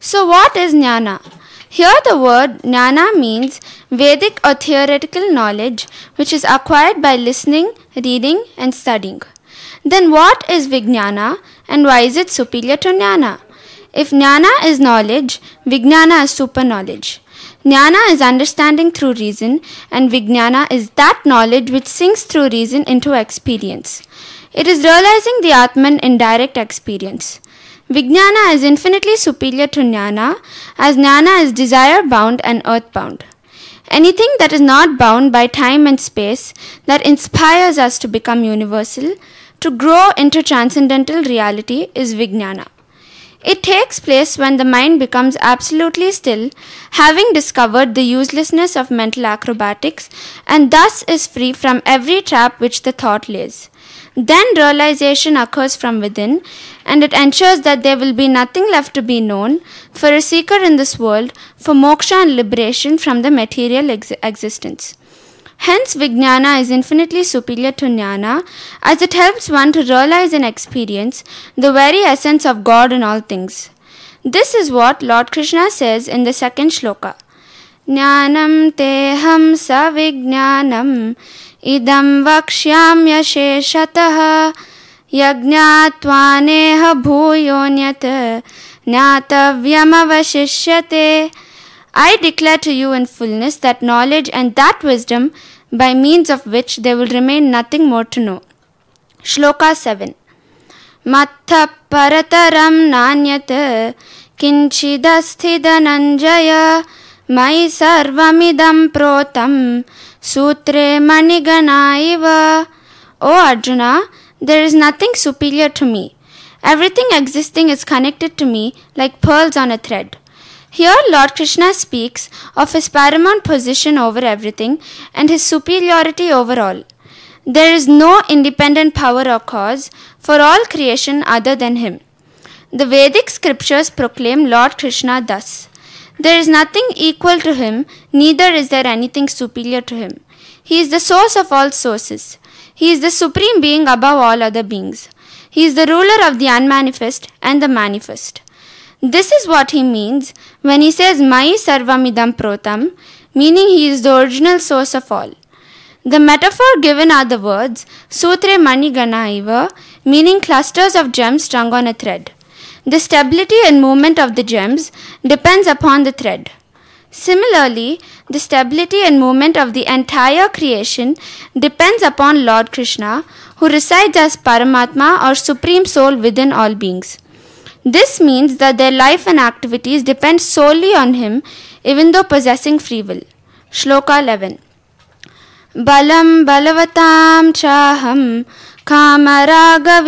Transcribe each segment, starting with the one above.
So, what is jnana? Here, the word jnana means Vedic or theoretical knowledge which is acquired by listening, reading, and studying. Then, what is vijnana and why is it superior to jnana? If jnana is knowledge, vijnana is super knowledge. Jnana is understanding through reason, and vijnana is that knowledge which sinks through reason into experience. It is realizing the Atman in direct experience. Vijnana is infinitely superior to jnana, as jnana is desire bound and earth bound. Anything that is not bound by time and space, that inspires us to become universal, to grow into transcendental reality, is Vijnana. It takes place when the mind becomes absolutely still, having discovered the uselessness of mental acrobatics, and thus is free from every trap which the thought lays. Then realization occurs from within, and it ensures that there will be nothing left to be known for a seeker in this world for moksha and liberation from the material ex- existence. Hence, Vijnana is infinitely superior to Jnana as it helps one to realize and experience the very essence of God in all things. This is what Lord Krishna says in the second shloka. Jnanam teham savijnanam idam vakshyamyasheshatah yajnatvaneha bhuyonyat ज्ञातव्यमवशिष्यते I declare to you in fullness that knowledge and that wisdom by means of which there will remain nothing more to know. Shloka 7 Matha parataram nanyat kinchidasthidananjaya mai sarvamidam protam sutre maniganaiva O Arjuna, there is nothing superior to me. Everything existing is connected to me like pearls on a thread. Here, Lord Krishna speaks of his paramount position over everything and his superiority over all. There is no independent power or cause for all creation other than him. The Vedic scriptures proclaim Lord Krishna thus There is nothing equal to him, neither is there anything superior to him. He is the source of all sources. He is the supreme being above all other beings. He is the ruler of the unmanifest and the manifest. This is what he means when he says Mai Sarvamidam Protam, meaning he is the original source of all. The metaphor given are the words Sutre Mani Ganaiva, meaning clusters of gems strung on a thread. The stability and movement of the gems depends upon the thread. Similarly, the stability and movement of the entire creation depends upon Lord Krishna, who resides as Paramatma or Supreme Soul within all beings. This means that their life and activities depend solely on him even though possessing free will. Shloka 11 Balam balavatam chaham kamaraga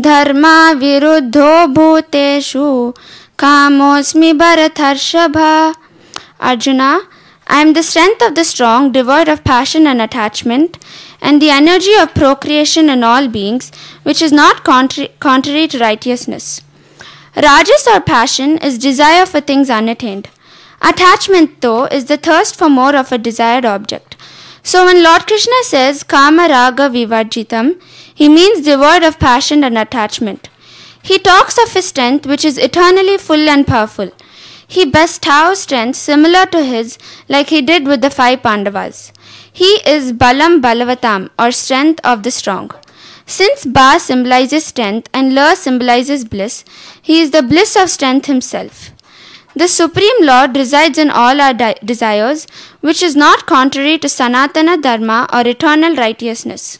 dharma viruddho bhuteshu kamosmi bharatharshabha Arjuna, I am the strength of the strong, devoid of passion and attachment, and the energy of procreation in all beings, which is not contra- contrary to righteousness. Rajas or passion is desire for things unattained. Attachment, though, is the thirst for more of a desired object. So when Lord Krishna says Kama Raga Vivajitam, he means devoid of passion and attachment. He talks of his strength, which is eternally full and powerful. He bestows strength similar to his, like he did with the five Pandavas. He is Balam Balavatam or strength of the strong. Since Ba symbolizes strength and La symbolizes bliss, he is the bliss of strength himself. The Supreme Lord resides in all our desires, which is not contrary to Sanatana Dharma or eternal righteousness.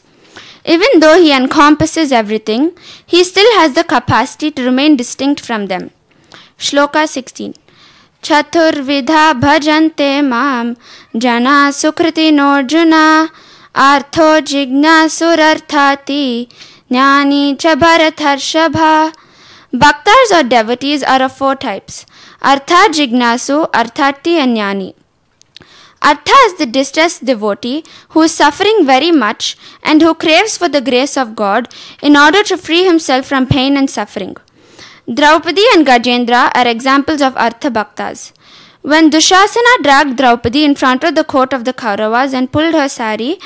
Even though he encompasses everything, he still has the capacity to remain distinct from them. Shloka 16. चतुर्विधा भजन्ते मां जना सुकृति सुकृतिनोऽर्जुन ortho जिज्ञासुरर्थाति ज्ञानी च भरतर्षभा भक्तर्स और devotees are of four types अर्था Jignasu, Arthati, and Jnani. Artha is the distressed devotee who is suffering very much and who craves for the grace of God in order to free himself from pain and suffering. Draupadi and Gajendra are examples of Artha Bhaktas. When Dushasana dragged Draupadi in front of the court of the Kauravas and pulled her sari,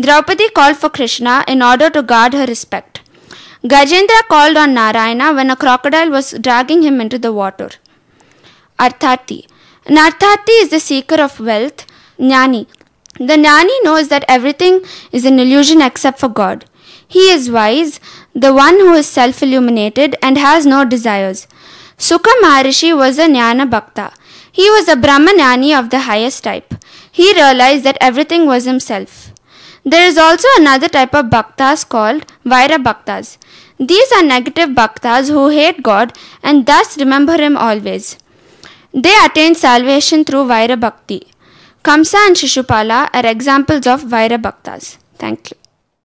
Draupadi called for Krishna in order to guard her respect. Gajendra called on Narayana when a crocodile was dragging him into the water. Arthati. Narthati is the seeker of wealth, Jnani. The Jnani knows that everything is an illusion except for God. He is wise, the one who is self illuminated and has no desires. Sukha Maharishi was a Jnana Bhakta. He was a Brahmanani of the highest type. He realized that everything was himself. There is also another type of Bhaktas called Vaira Bhaktas. These are negative Bhaktas who hate God and thus remember Him always. They attain salvation through Vaira Bhakti. Kamsa and Shishupala are examples of Vaira Bhaktas. Thank you.